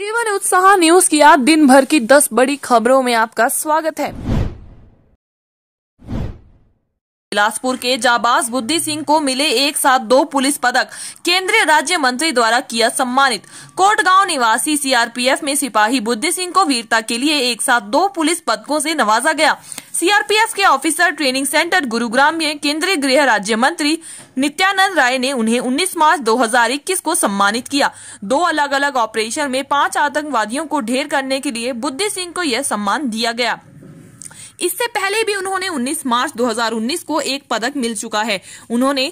केवल उत्साह न्यूज की आज दिन भर की 10 बड़ी खबरों में आपका स्वागत है बिलासपुर के जाबाज बुद्धि सिंह को मिले एक साथ दो पुलिस पदक केंद्रीय राज्य मंत्री द्वारा किया सम्मानित कोटगांव निवासी सीआरपीएफ में सिपाही बुद्धि सिंह को वीरता के लिए एक साथ दो पुलिस पदकों से नवाजा गया सीआरपीएफ के ऑफिसर ट्रेनिंग सेंटर गुरुग्राम में केंद्रीय गृह राज्य मंत्री नित्यानंद राय ने उन्हें 19 मार्च 2021 को सम्मानित किया दो अलग अलग ऑपरेशन में पांच आतंकवादियों को ढेर करने के लिए बुद्धि सिंह को यह सम्मान दिया गया इससे पहले भी उन्होंने 19 मार्च 2019 को एक पदक मिल चुका है उन्होंने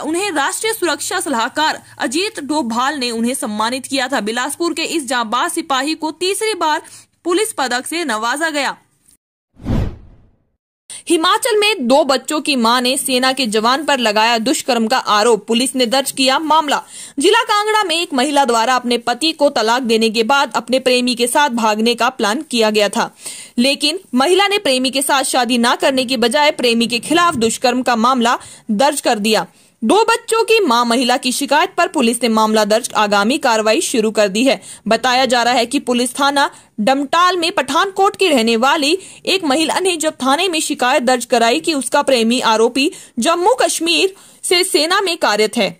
उन्हें राष्ट्रीय सुरक्षा सलाहकार अजीत डोभाल ने उन्हें सम्मानित किया था बिलासपुर के इस जाबाज सिपाही को तीसरी बार पुलिस पदक से नवाजा गया हिमाचल में दो बच्चों की मां ने सेना के जवान पर लगाया दुष्कर्म का आरोप पुलिस ने दर्ज किया मामला जिला कांगड़ा में एक महिला द्वारा अपने पति को तलाक देने के बाद अपने प्रेमी के साथ भागने का प्लान किया गया था लेकिन महिला ने प्रेमी के साथ शादी न करने के बजाय प्रेमी के खिलाफ दुष्कर्म का मामला दर्ज कर दिया दो बच्चों की मां महिला की शिकायत पर पुलिस ने मामला दर्ज आगामी कार्रवाई शुरू कर दी है बताया जा रहा है कि पुलिस थाना डमटाल में पठानकोट की रहने वाली एक महिला ने जब थाने में शिकायत दर्ज कराई कि उसका प्रेमी आरोपी जम्मू कश्मीर से सेना में कार्यरत है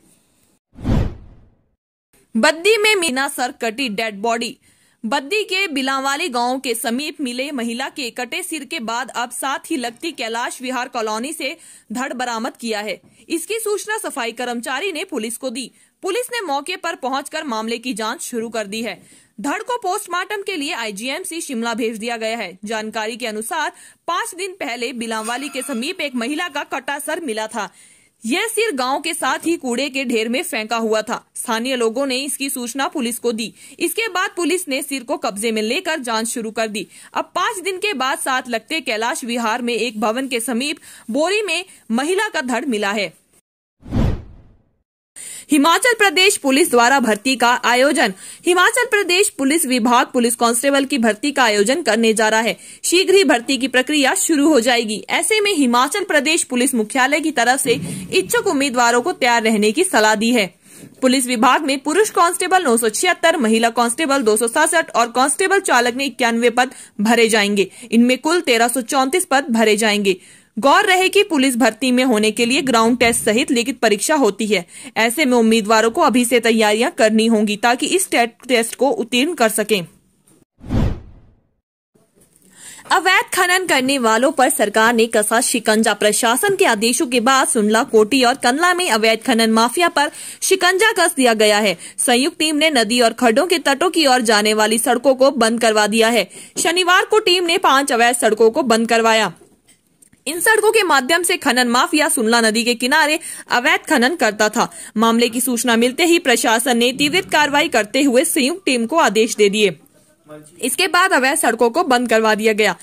बद्दी में मीना सर कटी डेड बॉडी बद्दी के बिलावाली गांव के समीप मिले महिला के कटे सिर के बाद अब साथ ही लगती कैलाश विहार कॉलोनी से धड़ बरामद किया है इसकी सूचना सफाई कर्मचारी ने पुलिस को दी पुलिस ने मौके पर पहुंचकर मामले की जांच शुरू कर दी है धड़ को पोस्टमार्टम के लिए आईजीएमसी शिमला भेज दिया गया है जानकारी के अनुसार पाँच दिन पहले बिलावाली के समीप एक महिला का कटा सर मिला था यह सिर गांव के साथ ही कूड़े के ढेर में फेंका हुआ था स्थानीय लोगों ने इसकी सूचना पुलिस को दी इसके बाद पुलिस ने सिर को कब्जे में लेकर जांच शुरू कर दी अब पाँच दिन के बाद साथ लगते कैलाश विहार में एक भवन के समीप बोरी में महिला का धड़ मिला है हिमाचल प्रदेश पुलिस द्वारा भर्ती का आयोजन हिमाचल प्रदेश पुलिस विभाग पुलिस कांस्टेबल की भर्ती का आयोजन करने जा रहा है शीघ्र ही भर्ती की प्रक्रिया शुरू हो जाएगी ऐसे में हिमाचल प्रदेश पुलिस मुख्यालय की तरफ से इच्छुक उम्मीदवारों को तैयार रहने की सलाह दी है पुलिस विभाग में पुरुष कांस्टेबल नौ महिला कांस्टेबल दो और कांस्टेबल चालक ने इक्यानवे पद भरे जाएंगे इनमें कुल तेरह पद भरे जाएंगे गौर रहे कि पुलिस भर्ती में होने के लिए ग्राउंड टेस्ट सहित लिखित परीक्षा होती है ऐसे में उम्मीदवारों को अभी से तैयारियां करनी होंगी ताकि इस टेस्ट को उत्तीर्ण कर सके अवैध खनन करने वालों पर सरकार ने कसा शिकंजा प्रशासन के आदेशों के बाद सुनला कोटी और कंदला में अवैध खनन माफिया पर शिकंजा कस दिया गया है संयुक्त टीम ने नदी और खड्डों के तटों की ओर जाने वाली सड़कों को बंद करवा दिया है शनिवार को टीम ने पांच अवैध सड़कों को बंद करवाया इन सड़कों के माध्यम से खनन माफिया सुनला नदी के किनारे अवैध खनन करता था मामले की सूचना मिलते ही प्रशासन ने तीव्रित कार्रवाई करते हुए संयुक्त टीम को आदेश दे दिए इसके बाद अवैध सड़कों को बंद करवा दिया गया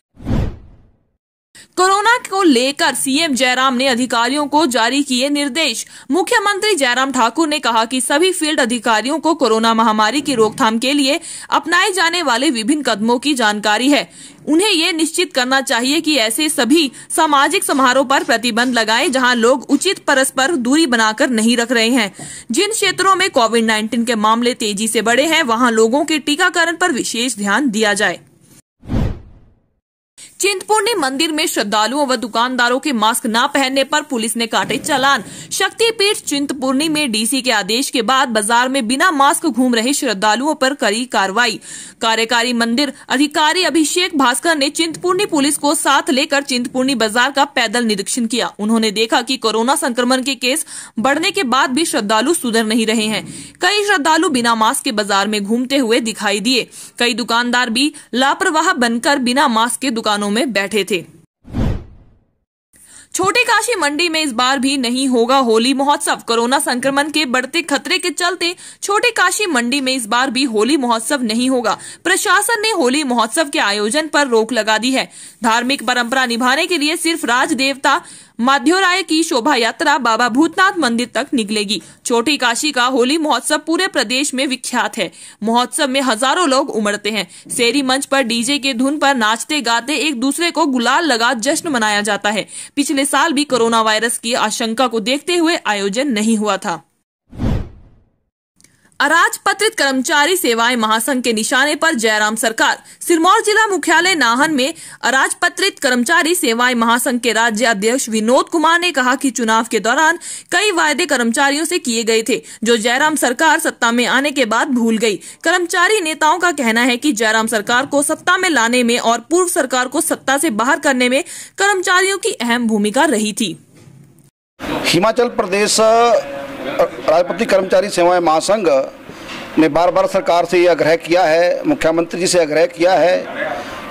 कोरोना को लेकर सीएम जयराम ने अधिकारियों को जारी किए निर्देश मुख्यमंत्री जयराम ठाकुर ने कहा कि सभी फील्ड अधिकारियों को कोरोना महामारी की रोकथाम के लिए अपनाए जाने वाले विभिन्न कदमों की जानकारी है उन्हें ये निश्चित करना चाहिए कि ऐसे सभी सामाजिक समारोह पर प्रतिबंध लगाएं जहां लोग उचित परस्पर दूरी बनाकर नहीं रख रहे हैं जिन क्षेत्रों में कोविड नाइन्टीन के मामले तेजी ऐसी बढ़े हैं वहाँ लोगों के टीकाकरण आरोप विशेष ध्यान दिया जाए चिंतपूर्णी मंदिर में श्रद्धालुओं व दुकानदारों के मास्क न पहनने पर पुलिस ने काटे चालान शक्तिपीठ चिंतपूर्णी में डीसी के आदेश के बाद बाजार में बिना मास्क घूम रहे श्रद्धालुओं पर करी कार्रवाई कार्यकारी मंदिर अधिकारी अभिषेक भास्कर ने चिंतपूर्णी पुलिस को साथ लेकर चिंतपूर्णी बाजार का पैदल निरीक्षण किया उन्होंने देखा की कोरोना संक्रमण के केस बढ़ने के बाद भी श्रद्धालु सुधर नहीं रहे हैं कई श्रद्धालु बिना मास्क के बाजार में घूमते हुए दिखाई दिए कई दुकानदार भी लापरवाह बनकर बिना मास्क के दुकानों में बैठे थे छोटी काशी मंडी में इस बार भी नहीं होगा होली महोत्सव कोरोना संक्रमण के बढ़ते खतरे के चलते छोटी काशी मंडी में इस बार भी होली महोत्सव नहीं होगा प्रशासन ने होली महोत्सव के आयोजन पर रोक लगा दी है धार्मिक परंपरा निभाने के लिए सिर्फ राज देवता मध्योराय की शोभा यात्रा बाबा भूतनाथ मंदिर तक निकलेगी छोटी काशी का होली महोत्सव पूरे प्रदेश में विख्यात है महोत्सव में हजारों लोग उमड़ते हैं शेरी मंच पर डीजे के धुन पर नाचते गाते एक दूसरे को गुलाल लगा जश्न मनाया जाता है पिछले साल भी कोरोना वायरस की आशंका को देखते हुए आयोजन नहीं हुआ था अराजपत्रित कर्मचारी सेवाएं महासंघ के निशाने पर जयराम सरकार सिरमौर जिला मुख्यालय नाहन में अराजपत्रित कर्मचारी सेवाएं महासंघ के राज्य अध्यक्ष विनोद कुमार ने कहा कि चुनाव के दौरान कई वायदे कर्मचारियों से किए गए थे जो जयराम सरकार सत्ता में आने के बाद भूल गई कर्मचारी नेताओं का कहना है की जयराम सरकार को सत्ता में लाने में और पूर्व सरकार को सत्ता से बाहर करने में कर्मचारियों की अहम भूमिका रही थी हिमाचल प्रदेश राजपत्रित कर्मचारी सेवाएं महासंघ ने बार बार सरकार से ये आग्रह किया है मुख्यमंत्री जी से आग्रह किया है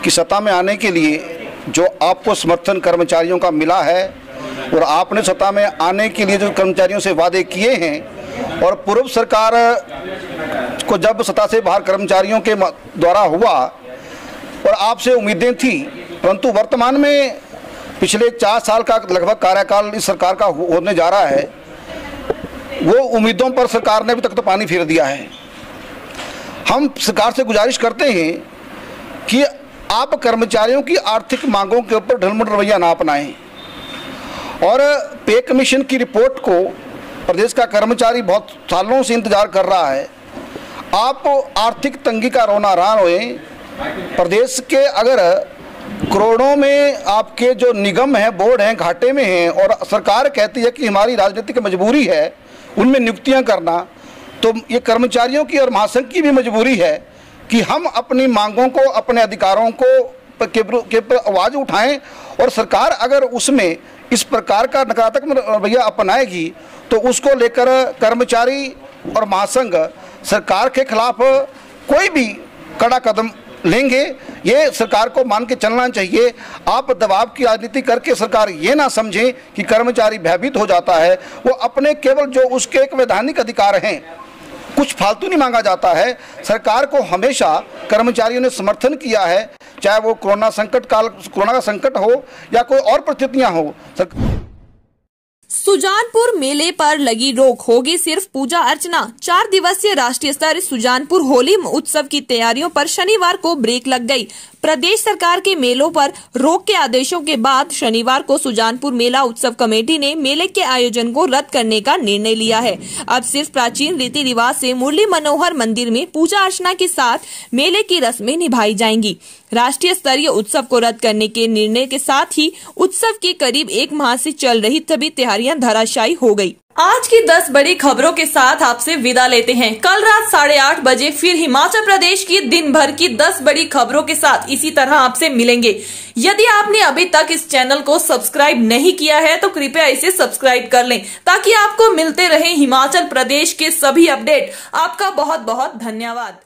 कि सत्ता में आने के लिए जो आपको समर्थन कर्मचारियों का मिला है और आपने सत्ता में आने के लिए जो कर्मचारियों से वादे किए हैं और पूर्व सरकार को जब सत्ता से बाहर कर्मचारियों के द्वारा हुआ और आपसे उम्मीदें थी परंतु वर्तमान में पिछले चार साल का लगभग कार्यकाल इस सरकार का होने जा रहा है वो उम्मीदों पर सरकार ने अभी तक तो पानी फेर दिया है हम सरकार से गुजारिश करते हैं कि आप कर्मचारियों की आर्थिक मांगों के ऊपर ढलमुट रवैया ना अपनाएं और पे कमीशन की रिपोर्ट को प्रदेश का कर्मचारी बहुत सालों से इंतजार कर रहा है आप आर्थिक तंगी का रोना रान हो प्रदेश के अगर करोड़ों में आपके जो निगम हैं बोर्ड हैं घाटे में हैं और सरकार कहती है कि हमारी राजनीतिक मजबूरी है उनमें नियुक्तियां करना तो ये कर्मचारियों की और महासंघ की भी मजबूरी है कि हम अपनी मांगों को अपने अधिकारों को के पर आवाज़ उठाएं और सरकार अगर उसमें इस प्रकार का नकारात्मक रवैया अपनाएगी तो उसको लेकर कर्मचारी और महासंघ सरकार के खिलाफ कोई भी कड़ा कदम लेंगे ये सरकार को मान के चलना चाहिए आप दबाव की राजनीति करके सरकार ये ना समझें कि कर्मचारी भयभीत हो जाता है वो अपने केवल जो उसके एक वैधानिक अधिकार हैं कुछ फालतू नहीं मांगा जाता है सरकार को हमेशा कर्मचारियों ने समर्थन किया है चाहे वो कोरोना संकट काल कोरोना का संकट हो या कोई और परिस्थितियाँ हो सरकार सुजानपुर मेले पर लगी रोक होगी सिर्फ पूजा अर्चना चार दिवसीय राष्ट्रीय स्तर सुजानपुर होली उत्सव की तैयारियों पर शनिवार को ब्रेक लग गई प्रदेश सरकार के मेलों पर रोक के आदेशों के बाद शनिवार को सुजानपुर मेला उत्सव कमेटी ने मेले के आयोजन को रद्द करने का निर्णय लिया है अब सिर्फ प्राचीन रीति रिवाज से मुरली मनोहर मंदिर में पूजा अर्चना के साथ मेले की रस्में निभाई जाएंगी राष्ट्रीय स्तरीय उत्सव को रद्द करने के निर्णय के साथ ही उत्सव के करीब एक माह ऐसी चल रही सभी तैयारियाँ धराशायी हो गयी आज की 10 बड़ी खबरों के साथ आपसे विदा लेते हैं कल रात साढ़े आठ बजे फिर हिमाचल प्रदेश की दिन भर की 10 बड़ी खबरों के साथ इसी तरह आपसे मिलेंगे यदि आपने अभी तक इस चैनल को सब्सक्राइब नहीं किया है तो कृपया इसे सब्सक्राइब कर लें ताकि आपको मिलते रहे हिमाचल प्रदेश के सभी अपडेट आपका बहुत बहुत धन्यवाद